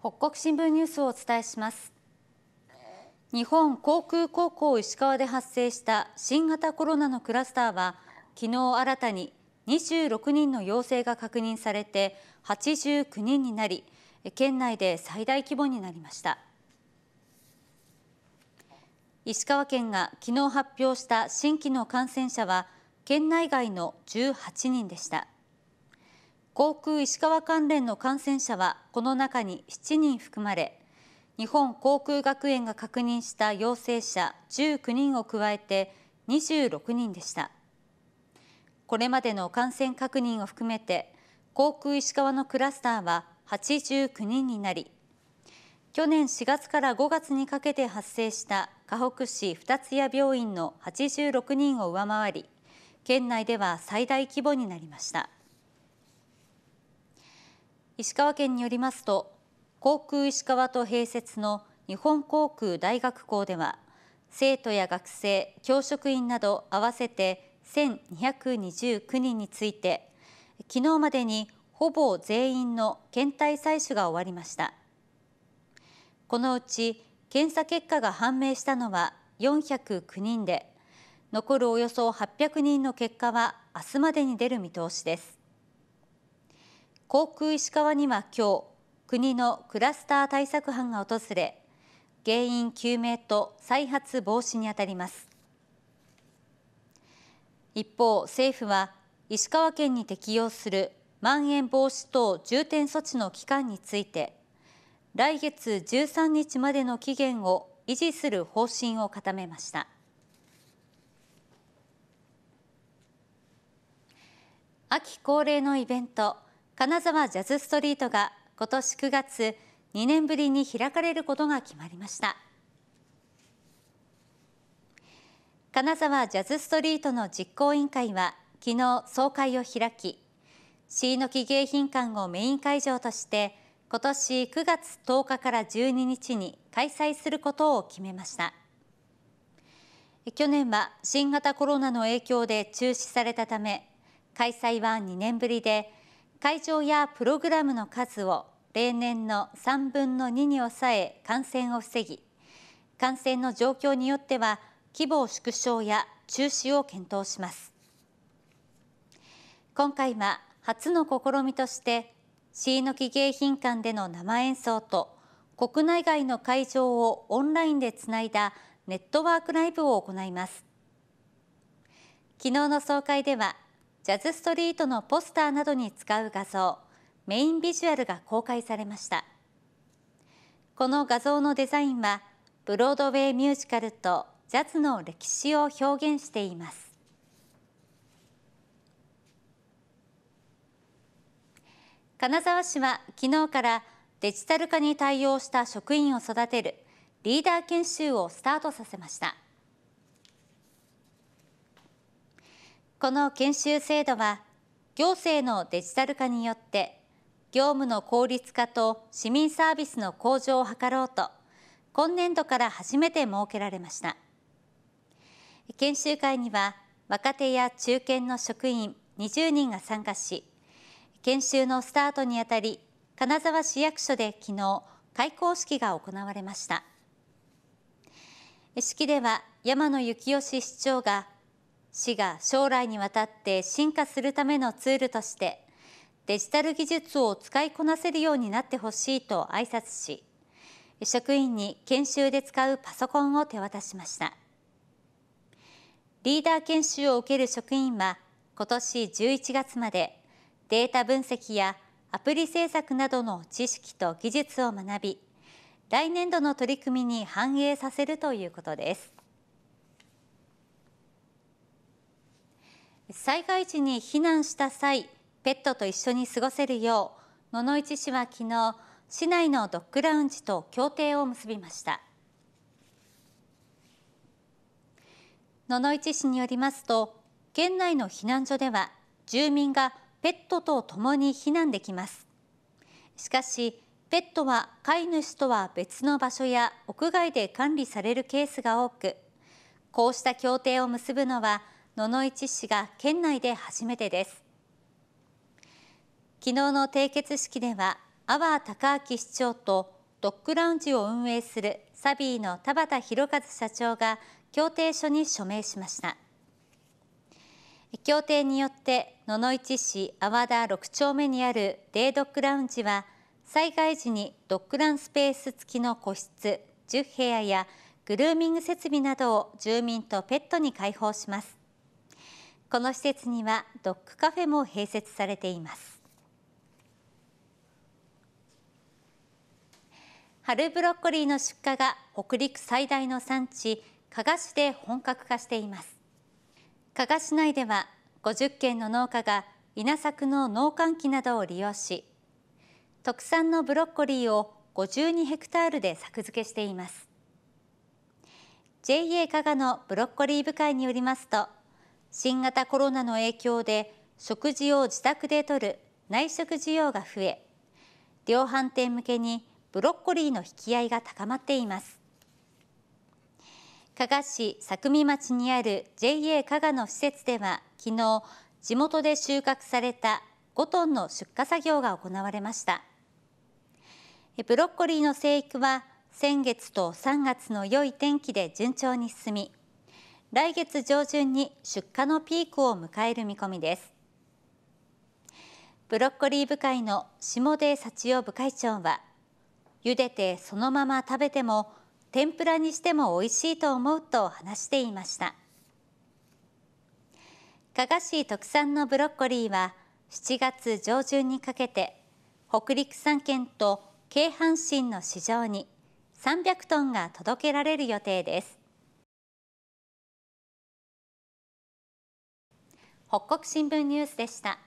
北国新聞ニュースをお伝えします日本航空高校石川で発生した新型コロナのクラスターは昨日新たに26人の陽性が確認されて89人になり県内で最大規模になりました石川県が昨日発表した新規の感染者は県内外の18人でした。航空石川関連の感染者はこの中に7人含まれ日本航空学園が確認した陽性者19人を加えて26人でしたこれまでの感染確認を含めて航空石川のクラスターは89人になり去年4月から5月にかけて発生した河北市二ツ谷病院の86人を上回り県内では最大規模になりました。石川県によりますと航空石川と併設の日本航空大学校では生徒や学生、教職員など合わせて1229人について昨日までにほぼ全員の検体採取が終わりましたこのうち検査結果が判明したのは409人で残るおよそ800人の結果は明日までに出る見通しです航空石川には今日国のクラスター対策班が訪れ原因究明と再発防止にあたります一方政府は石川県に適用するまん延防止等重点措置の期間について来月13日までの期限を維持する方針を固めました秋恒例のイベント金沢ジャズストリートが今年9月2年ぶりに開かれることが決まりました金沢ジャズストリートの実行委員会は昨日総会を開き椎の木迎賓館をメイン会場として今年9月10日から12日に開催することを決めました去年は新型コロナの影響で中止されたため開催は2年ぶりで会場やプログラムの数を例年の3分の2に抑え感染を防ぎ感染の状況によっては規模縮小や中止を検討します今回は初の試みとして椎の木迎賓館での生演奏と国内外の会場をオンラインでつないだネットワークライブを行います昨日の総会ではジャズストリートのポスターなどに使う画像メインビジュアルが公開されましたこの画像のデザインはブロードウェイミュージカルとジャズの歴史を表現しています金沢市は昨日からデジタル化に対応した職員を育てるリーダー研修をスタートさせました。この研修制度は行政のデジタル化によって業務の効率化と市民サービスの向上を図ろうと今年度から初めて設けられました研修会には若手や中堅の職員20人が参加し研修のスタートにあたり金沢市役所で昨日開校式が行われました式では山野幸義市長が市が将来にわたって進化するためのツールとしてデジタル技術を使いこなせるようになってほしいと挨拶し職員に研修で使うパソコンを手渡しましたリーダー研修を受ける職員は今年11月までデータ分析やアプリ制作などの知識と技術を学び来年度の取り組みに反映させるということです災害時に避難した際ペットと一緒に過ごせるよう野々市市は昨日市内のドッグラウンジと協定を結びました野々市市によりますと県内の避難所では住民がペットと共に避難できますしかしペットは飼い主とは別の場所や屋外で管理されるケースが多くこうした協定を結ぶのは野々市市が県内で初めてです昨日の締結式では阿波高明市長とドッグラウンジを運営するサビーの田畑博和社長が協定書に署名しました協定によって野々市市阿波田6丁目にあるデイドッグラウンジは災害時にドッグランスペース付きの個室10部屋やグルーミング設備などを住民とペットに開放しますこの施設にはドッグカフェも併設されています春ブロッコリーの出荷が北陸最大の産地加賀市で本格化しています加賀市内では50軒の農家が稲作の農閑期などを利用し特産のブロッコリーを52ヘクタールで作付けしています JA 加賀のブロッコリー部会によりますと新型コロナの影響で食事を自宅でとる内食需要が増え量販店向けにブロッコリーの引き合いが高まっています加賀市佐久見町にある JA 加賀の施設では昨日地元で収穫された5トンの出荷作業が行われましたブロッコリーの生育は先月と3月の良い天気で順調に進み来月上旬に出荷のピークを迎える見込みですブロッコリー部会の下出幸男部会長は茹でてそのまま食べても天ぷらにしても美味しいと思うと話していました加賀市特産のブロッコリーは7月上旬にかけて北陸3県と京阪神の市場に300トンが届けられる予定です北国新聞ニュースでした。